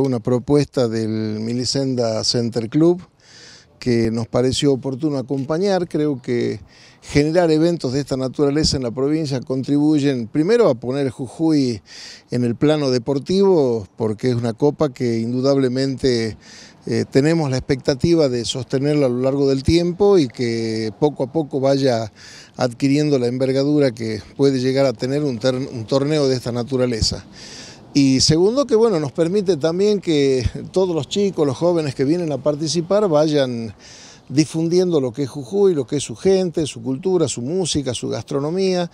Una propuesta del Milicenda Center Club que nos pareció oportuno acompañar. Creo que generar eventos de esta naturaleza en la provincia contribuyen primero a poner Jujuy en el plano deportivo, porque es una copa que indudablemente eh, tenemos la expectativa de sostenerla a lo largo del tiempo y que poco a poco vaya adquiriendo la envergadura que puede llegar a tener un torneo de esta naturaleza. Y segundo, que bueno, nos permite también que todos los chicos, los jóvenes que vienen a participar vayan difundiendo lo que es Jujuy, lo que es su gente, su cultura, su música, su gastronomía,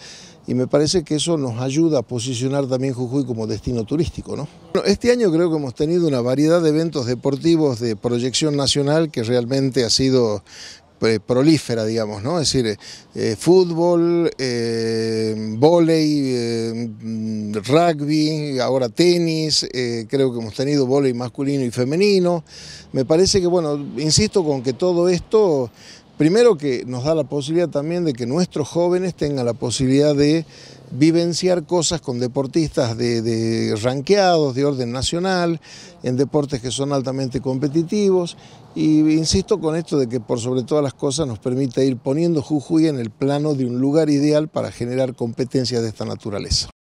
y me parece que eso nos ayuda a posicionar también Jujuy como destino turístico. ¿no? este año creo que hemos tenido una variedad de eventos deportivos de proyección nacional que realmente ha sido prolífera, digamos, ¿no? Es decir, eh, eh, fútbol, eh, volei, eh, rugby, ahora tenis, creo que hemos tenido volei masculino y femenino. Me parece que, bueno, insisto con que todo esto, primero que nos da la posibilidad también de que nuestros jóvenes tengan la posibilidad de vivenciar cosas con deportistas de, ranqueados, de orden nacional, en deportes que son altamente competitivos. Y insisto con esto de que por sobre todas las cosas nos permite ir poniendo Jujuy en el plano de un lugar ideal para generar competencias de esta naturaleza.